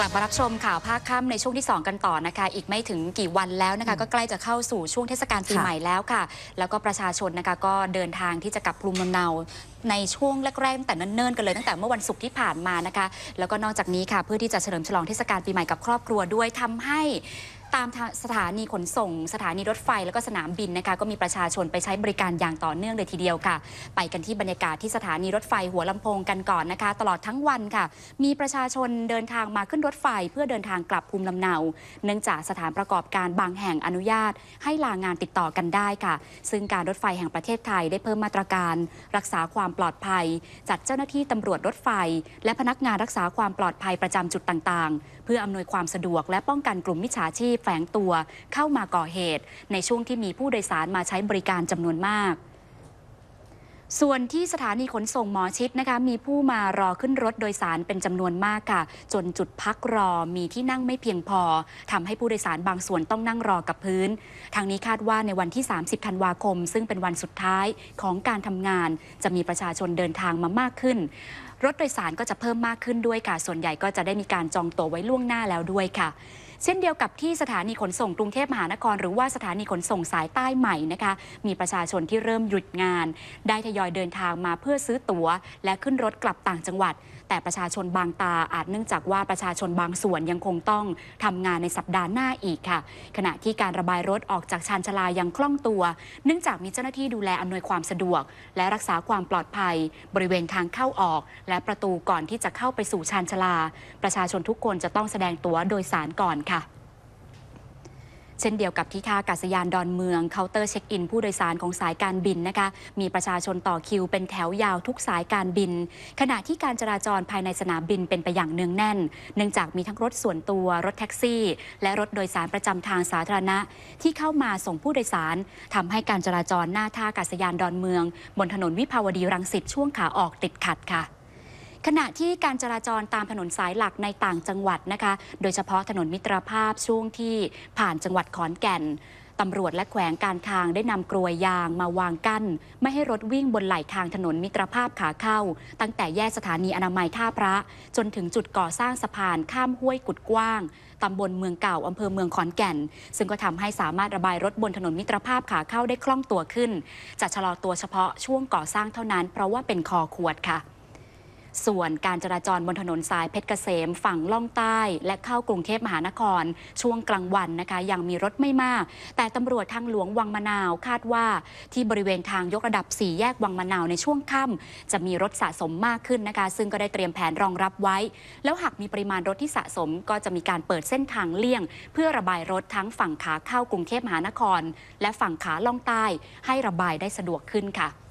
กลับมารับชมข่าวภาคค่ำในช่วงที่ 2 กันต่อนะคะ อีกไม่ถึงกี่วันแล้วนะคะก็ใกล้จะเข้าสู่ช่วงเทศกาลปีใหม่แล้วค่ะ แล้วก็ประชาชนนะคะก็เดินทางที่จะกลับภูมิลำเนาในช่วงแรกๆตแต่เนิ่นๆกันเลย ตั้งแต่เมื่อวันศุกร์ที่ผ่านมานะคะ แล้วก็นอกจากนี้ค่ะเพื่อที่จะเฉลิมฉลองเทศกาลปีใหม่ กับครอบครัวด้วยทำให้ตามสถานีขนส่ง สถานีรถไฟแล้วก็สนามบินนะคะก็มีประชาชนไปใช้บริการอย่างต่อเนื่องเลยทีเดียวค่ะ ไปกันที่บรรยากาศที่สถานีรถไฟหัวลำโพงกันก่อนนะคะ ตลอดทั้งวันค่ะ มีประชาชนเดินทางมาขึ้นรถไฟเพื่อเดินทางกลับภูมิลำเนา เนื่องจากสถานประกอบการบางแห่งอนุญาต ให้ลางานติดต่อกันได้ค่ะ ซึ่งการรถไฟแห่งประเทศไทยได้เพิ่มมาตรการ รักษาความปลอดภัยจัดเจ้าหน้าที่ตำรวจรถไฟ และพนักงานรักษาความปลอดภัยประจำจุดต่างๆ เพื่ออำนวยความสะดวกและป้องกันกลุ่มมิจฉาชีพแฝงตัวเข้ามาก่อเหตุในช่วงที่มีผู้โดยสารมาใช้บริการจำนวนมาก ส่วนที่สถานีขนส่งหมอชิดนะคะมีผู้มารอขึ้นรถโดยสารเป็นจำนวนมากค่ะจนจุดพักรอมีที่นั่งไม่เพียงพอ ทำให้ผู้โดยสารบางส่วนต้องนั่งรอกับพื้นทางนี้คาดว่าในวันที่ 30 ธันวาคม ซึ่งเป็นวันสุดท้ายของการทำงาน จะมีประชาชนเดินทางมามากขึ้น รถโดยสารก็จะเพิ่มมากขึ้นด้วยค่ะส่วนใหญ่ก็จะได้มีการจองตั๋วไว้ล่วงหน้าแล้วด้วยค่ะเช่นเดียวกับที่สถานีขนส่งกรุงเทพมหานคร หรือว่าสถานีขนส่งสายใต้ใหม่นะคะมีประชาชนที่เริ่มหยุดงาน ได้ทยอยเดินทางมาเพื่อซื้อตั๋ว และขึ้นรถกลับต่างจังหวัดแต่ประชาชนบางตาอาจเนื่องจากว่าประชาชนบางส่วนยังคงต้องทำงานในสัปดาห์หน้าอีกค่ะ ขณะที่การระบายรถออกจากชานชลายังคล่องตัว เนื่องจากมีเจ้าหน้าที่ดูแลอำนวยความสะดวก และรักษาความปลอดภัยบริเวณทางเข้าออก และประตูก่อนที่จะเข้าไปสู่ชานชลา ประชาชนทุกคนจะต้องแสดงตั๋วโดยสารก่อนค่ะเช่นเดียวกับที่ท่ากาศยานดอนเมืองเคาน์เตอร์เช็คอินผู้โดยสารของสายการบินนะคะ มีประชาชนต่อคิวเป็นแถวยาวทุกสายการบิน ขณะที่การจราจรภายในสนามบินเป็นไปอย่างเนืองแน่น เนื่องจากมีทั้งรถส่วนตัวรถแท็กซี่ และรถโดยสารประจำทางสาธารณะ ที่เข้ามาส่งผู้โดยสาร ทำให้การจราจรหน้าท่ากาศยานดอนเมือง บนถนนวิภาวดีรังสิตช่วงขาออกติดขัดค่ะขณะที่การจราจรตามถนนสายหลักในต่างจังหวัดนะคะ โดยเฉพาะถนนมิตรภาพช่วงที่ผ่านจังหวัดขอนแก่น ตำรวจและแขวงการทางได้นำกลวยยางมาวางกั้นไม่ให้รถวิ่งบนไหลทางถนนมิตรภาพขาเข้า ตั้งแต่แยกสถานีอนามัยท่าพระ จนถึงจุดก่อสร้างสะพานข้ามห้วยกุดกว้างตำบลเมืองเก่าอำเภอเมืองขอนแก่น ซึ่งก็ทำให้สามารถระบายรถบนถนนมิตรภาพขาเข้าได้คล่องตัวขึ้น จะชะลอตัวเฉพาะช่วงก่อสร้างเท่านั้นเพราะว่าเป็นคอขวดค่ะส่วนการจราจรบนถนนสายเพชรเกษม ฝั่งล่องใต้ และเข้ากรุงเทพมหานคร ช่วงกลางวันนะคะยังมีรถไม่มาก แต่ตำรวจทางหลวงวังมะนาว คาดว่า ที่บริเวณทางยกระดับสี่แยกวังมะนาวในช่วงค่ำจะมีรถสะสมมากขึ้นนะคะ ซึ่งก็ได้เตรียมแผนรองรับไว้ แล้วหากมีปริมาณรถที่สะสมก็จะมีการเปิดเส้นทางเลี่ยง เพื่อระบายรถทั้งฝั่งขาเข้ากรุงเทพมหานคร และฝั่งขาล่องใต้ ให้ระบายได้สะดวกขึ้นค่ะ